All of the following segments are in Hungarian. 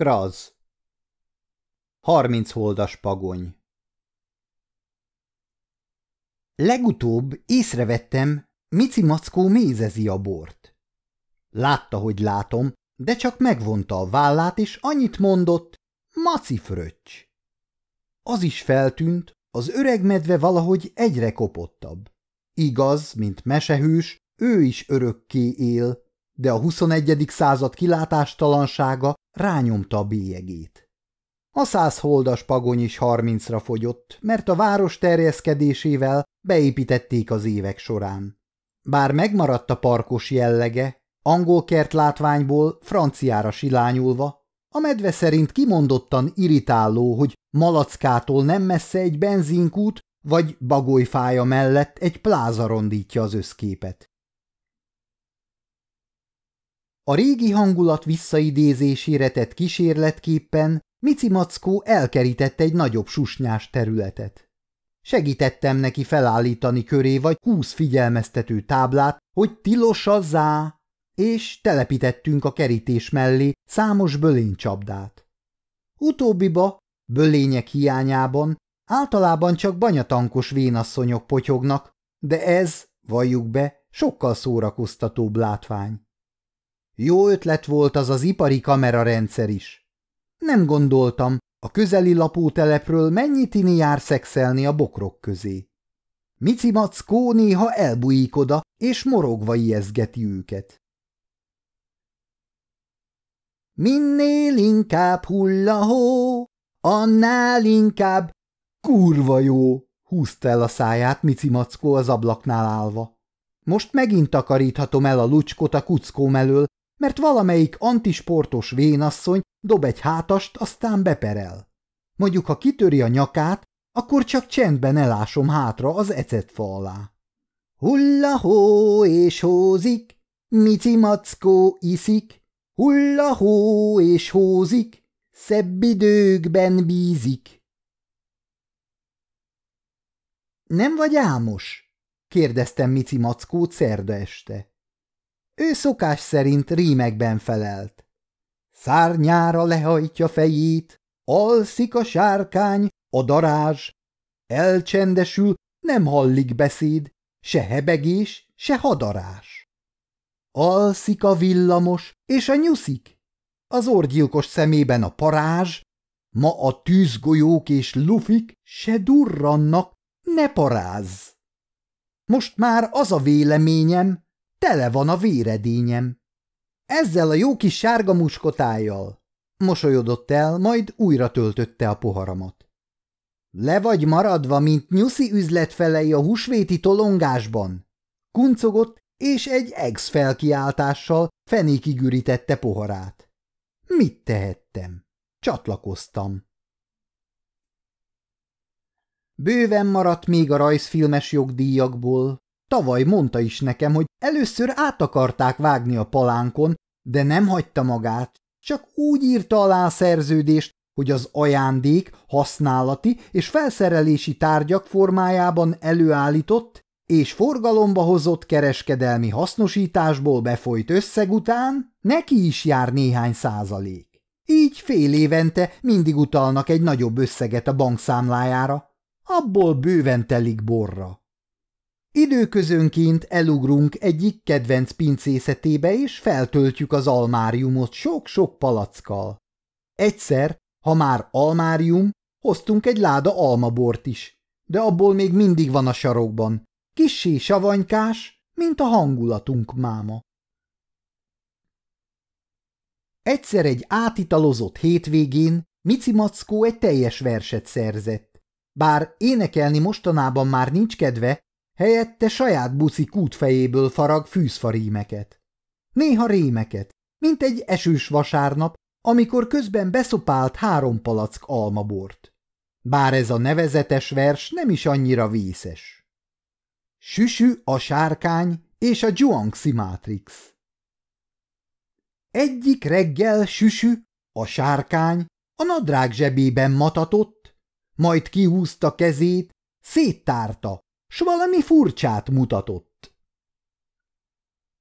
Kraz Harminc holdas pagony Legutóbb észrevettem, Mici Mackó mézezi a bort. Látta, hogy látom, de csak megvonta a vállát, és annyit mondott, Maci fröccs. Az is feltűnt, az öreg medve valahogy egyre kopottabb. Igaz, mint mesehős, ő is örökké él, de a 21. század kilátástalansága rányomta a bélyegét. A száz holdas pagony is harmincra fogyott, mert a város terjeszkedésével beépítették az évek során. Bár megmaradt a parkos jellege, angol kert látványból franciára silányulva, a medve szerint kimondottan irritáló, hogy malackától nem messze egy benzinkút vagy bagolyfája mellett egy pláza rondítja az összképet. A régi hangulat visszaidézésére tett kísérletképpen Mici Mackó elkerített egy nagyobb susnyás területet. Segítettem neki felállítani köré vagy húsz figyelmeztető táblát, hogy tilos a zá, és telepítettünk a kerítés mellé számos bölénycsapdát. Utóbbiba, bölények hiányában általában csak banyatankos vénasszonyok potyognak, de ez, valljuk be, sokkal szórakoztatóbb látvány. Jó ötlet volt az az ipari kamerarendszer is. Nem gondoltam, a közeli lapótelepről mennyi tini jár szexelni a bokrok közé. Mici Mackó néha elbújik oda, és morogva ijeszgeti őket. Minél inkább hó, annál inkább kurva jó, húzta el a száját Mici Mackó az ablaknál állva. Most megint takaríthatom el a lucskot a kuckóm elől, mert valamelyik antisportos vénasszony dob egy hátast, aztán beperel. Mondjuk, ha kitöri a nyakát, akkor csak csendben elásom hátra az ecetfa alá. Hulla hó és hózik, mici mackó iszik, hulla hó és hózik, szebb időkben bízik. Nem vagy álmos? kérdeztem Mici mackót szerda este. Ő szokás szerint rímekben felelt. Szárnyára lehajtja fejét, alszik a sárkány, a darázs. Elcsendesül, nem hallik beszéd, se hebegés, se hadarás. Alszik a villamos, és a nyuszik. Az orgyilkos szemében a parázs, ma a tűzgolyók és lufik se durrannak, ne parázz. Most már az a véleményem, Tele van a véredényem. Ezzel a jó kis sárga muskotájjal. Mosolyodott el, majd újra töltötte a poharamat. Le vagy maradva, mint nyuszi üzletfelei a húsvéti tolongásban. Kuncogott, és egy ex felkiáltással fenékig ürítette poharát. Mit tehettem? Csatlakoztam. Bőven maradt még a rajzfilmes jogdíjakból, Tavaly mondta is nekem, hogy először át akarták vágni a palánkon, de nem hagyta magát, csak úgy írta alá a szerződést, hogy az ajándék használati és felszerelési tárgyak formájában előállított és forgalomba hozott kereskedelmi hasznosításból befolyt összeg után neki is jár néhány százalék. Így fél évente mindig utalnak egy nagyobb összeget a bankszámlájára, abból bőven telik borra. Időközönként elugrunk egyik kedvenc pincészetébe, és feltöltjük az almáriumot sok-sok palackkal. Egyszer, ha már almárium, hoztunk egy láda almabort is, de abból még mindig van a sarokban. Kissé savanykás, mint a hangulatunk máma. Egyszer egy átitalozott hétvégén Mici Mackó egy teljes verset szerzett. Bár énekelni mostanában már nincs kedve, Helyette saját buci kútfejéből farag fűzfarímeket. Néha rémeket, mint egy esős vasárnap, amikor közben beszopált három palack almabort. Bár ez a nevezetes vers nem is annyira vészes. Süsü a sárkány és a Zhuangzi Matrix Egyik reggel Süsü, a sárkány, a nadrág zsebében matatott, majd kihúzta kezét, széttárta, s valami furcsát mutatott.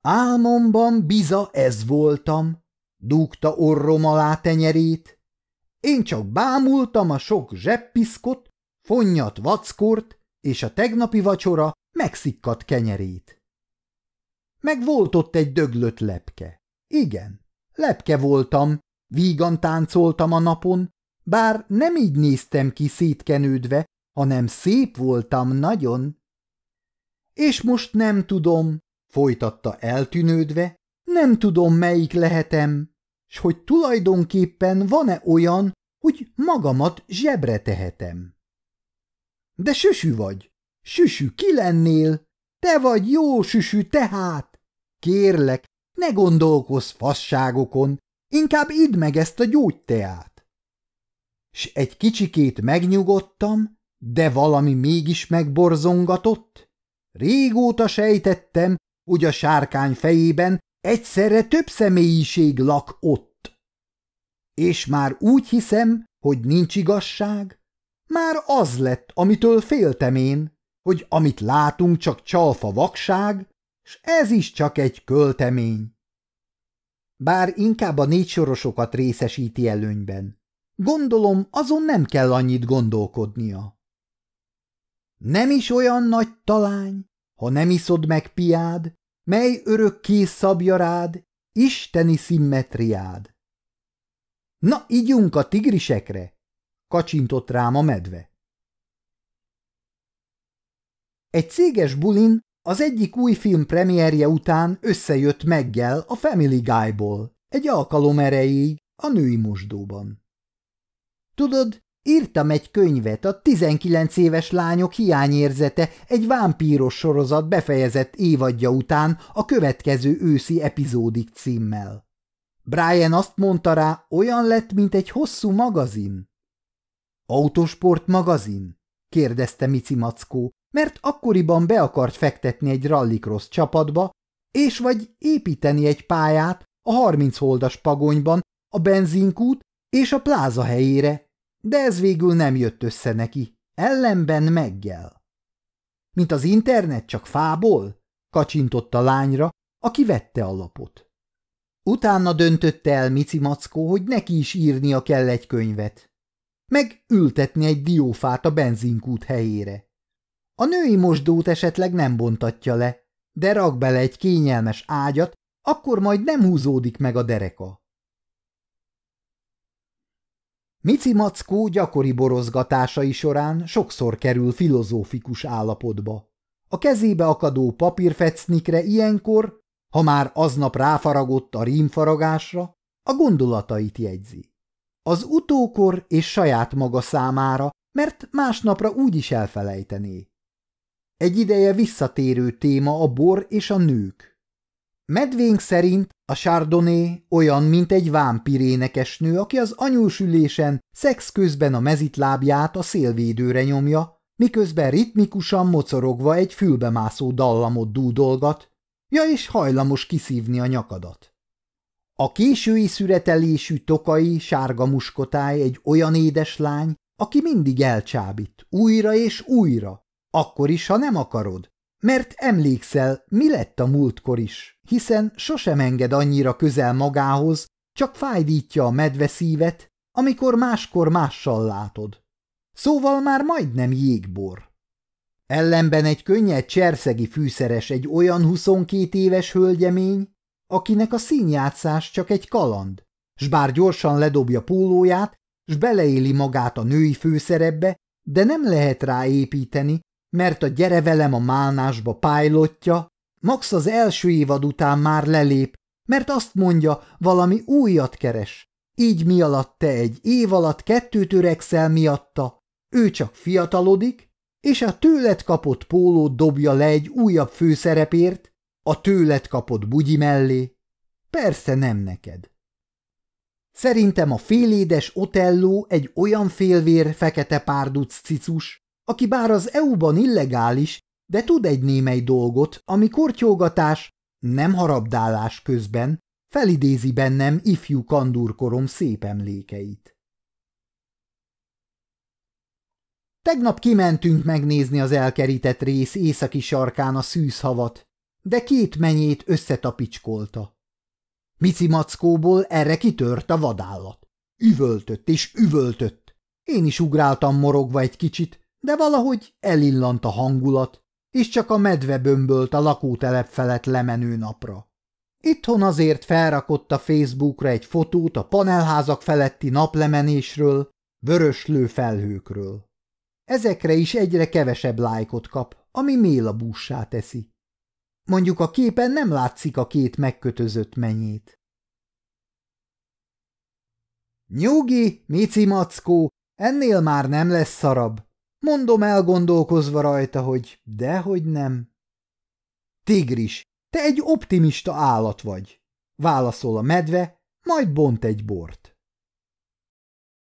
Álmomban biza ez voltam, dugta orrom alá tenyerét. Én csak bámultam a sok zseppiszkot, fonnyat vackort és a tegnapi vacsora megszikkadt kenyerét. Meg volt ott egy döglött lepke. Igen, lepke voltam, vígan táncoltam a napon, bár nem így néztem ki szétkenődve, hanem szép voltam nagyon. És most nem tudom, folytatta eltűnődve, nem tudom, melyik lehetem, s hogy tulajdonképpen van-e olyan, hogy magamat zsebre tehetem. De süsű vagy, süsű ki lennél, te vagy jó süsű tehát. Kérlek, ne gondolkozz fasságokon, inkább idd meg ezt a gyógyteát. S egy kicsikét megnyugodtam, de valami mégis megborzongatott? Régóta sejtettem, hogy a sárkány fejében egyszerre több személyiség lak ott. És már úgy hiszem, hogy nincs igazság? Már az lett, amitől féltem én, hogy amit látunk csak csalfa vakság, s ez is csak egy költemény. Bár inkább a sorosokat részesíti előnyben. Gondolom, azon nem kell annyit gondolkodnia. Nem is olyan nagy talány, ha nem iszod meg piád, mely kész szabja rád, isteni szimmetriád. Na, ígyunk a tigrisekre! kacsintott rám a medve. Egy céges bulin az egyik új film premierje után összejött meggel a Family Guy-ból, egy alkalom erejéig a női mosdóban. Tudod, Írtam egy könyvet, a 19 éves lányok hiányérzete egy vámpíros sorozat befejezett évadja után a következő őszi epizódik címmel. Brian azt mondta rá, olyan lett, mint egy hosszú magazin. Autosport magazin? kérdezte Mici Mackó, mert akkoriban be akart fektetni egy rallycross csapatba, és vagy építeni egy pályát a 30 holdas pagonyban, a benzinkút és a pláza helyére, de ez végül nem jött össze neki, ellenben meggel. Mint az internet csak fából? kacsintott a lányra, aki vette a lapot. Utána döntötte el Mici Mackó, hogy neki is írnia kell egy könyvet, meg ültetni egy diófát a benzinkút helyére. A női mosdót esetleg nem bontatja le, de rak bele egy kényelmes ágyat, akkor majd nem húzódik meg a dereka. Mici Mackó gyakori borozgatásai során sokszor kerül filozófikus állapotba. A kezébe akadó papírfecnikre ilyenkor, ha már aznap ráfaragott a rímfaragásra, a gondolatait jegyzi. Az utókor és saját maga számára, mert másnapra úgy is elfelejtené. Egy ideje visszatérő téma a bor és a nők. Medvénk szerint a Chardonnay olyan, mint egy nő, aki az anyósülésen szex közben a mezitlábját a szélvédőre nyomja, miközben ritmikusan mocorogva egy fülbemászó dallamot dúdolgat, ja és hajlamos kiszívni a nyakadat. A késői szüretelésű tokai sárga muskotáj egy olyan édeslány, aki mindig elcsábít, újra és újra, akkor is, ha nem akarod, mert emlékszel, mi lett a múltkor is, hiszen sosem enged annyira közel magához, csak fájdítja a medve szívet, amikor máskor mással látod. Szóval már majdnem jégbor. Ellenben egy könnyed cserszegi fűszeres egy olyan 22 éves hölgyemény, akinek a színjátszás csak egy kaland, s bár gyorsan ledobja pólóját, s beleéli magát a női főszerepbe, de nem lehet rá építeni, mert a Gyere velem a málnásba pálylottja, Max az első évad után már lelép, mert azt mondja, valami újat keres. Így mi alatt te egy év alatt kettőt öregszel miatta, ő csak fiatalodik, és a tőled kapott pólót dobja le egy újabb főszerepért, a tőled kapott bugyi mellé. Persze nem neked. Szerintem a félédes Otelló egy olyan félvér fekete párduc cicus, aki bár az EU-ban illegális, de tud egy némely dolgot, ami kortyógatás, nem harabdálás közben, felidézi bennem ifjú kandúrkorom szép emlékeit. Tegnap kimentünk megnézni az elkerített rész északi sarkán a szűzhavat, de két menyét összetapicskolta. Mici mackóból erre kitört a vadállat. Üvöltött és üvöltött. Én is ugráltam morogva egy kicsit, de valahogy elillant a hangulat, és csak a medve bömbölt a lakótelep felett lemenő napra. Itthon azért felrakott a Facebookra egy fotót a panelházak feletti naplemenésről, vöröslő felhőkről. Ezekre is egyre kevesebb lájkot kap, ami mélabússá teszi. Mondjuk a képen nem látszik a két megkötözött menyét. Nyugi, Mici Mackó, ennél már nem lesz szarab, Mondom elgondolkozva rajta, hogy dehogy nem. Tigris, te egy optimista állat vagy, válaszol a medve, majd bont egy bort.